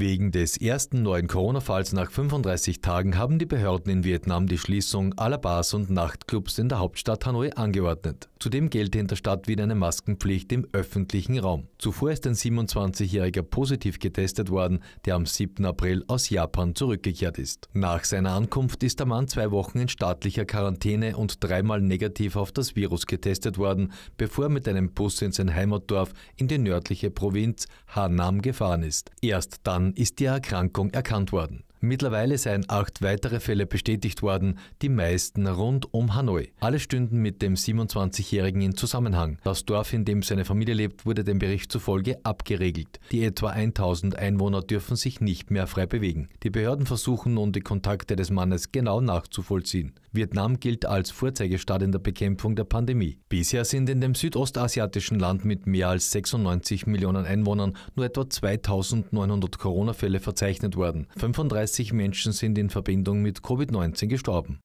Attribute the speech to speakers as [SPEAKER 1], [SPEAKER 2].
[SPEAKER 1] Wegen des ersten neuen Corona-Falls nach 35 Tagen haben die Behörden in Vietnam die Schließung aller Bars und Nachtclubs in der Hauptstadt Hanoi angeordnet. Zudem gelte in der Stadt wieder eine Maskenpflicht im öffentlichen Raum. Zuvor ist ein 27-Jähriger positiv getestet worden, der am 7. April aus Japan zurückgekehrt ist. Nach seiner Ankunft ist der Mann zwei Wochen in staatlicher Quarantäne und dreimal negativ auf das Virus getestet worden, bevor er mit einem Bus in sein Heimatdorf in die nördliche Provinz Hanam gefahren ist. Erst dann ist die Erkrankung erkannt worden. Mittlerweile seien acht weitere Fälle bestätigt worden, die meisten rund um Hanoi. Alle stünden mit dem 27-Jährigen in Zusammenhang. Das Dorf, in dem seine Familie lebt, wurde dem Bericht zufolge abgeregelt. Die etwa 1000 Einwohner dürfen sich nicht mehr frei bewegen. Die Behörden versuchen nun, die Kontakte des Mannes genau nachzuvollziehen. Vietnam gilt als Vorzeigestaat in der Bekämpfung der Pandemie. Bisher sind in dem südostasiatischen Land mit mehr als 96 Millionen Einwohnern nur etwa 2900 Corona-Fälle verzeichnet worden. 35 35 Menschen sind in Verbindung mit Covid-19 gestorben.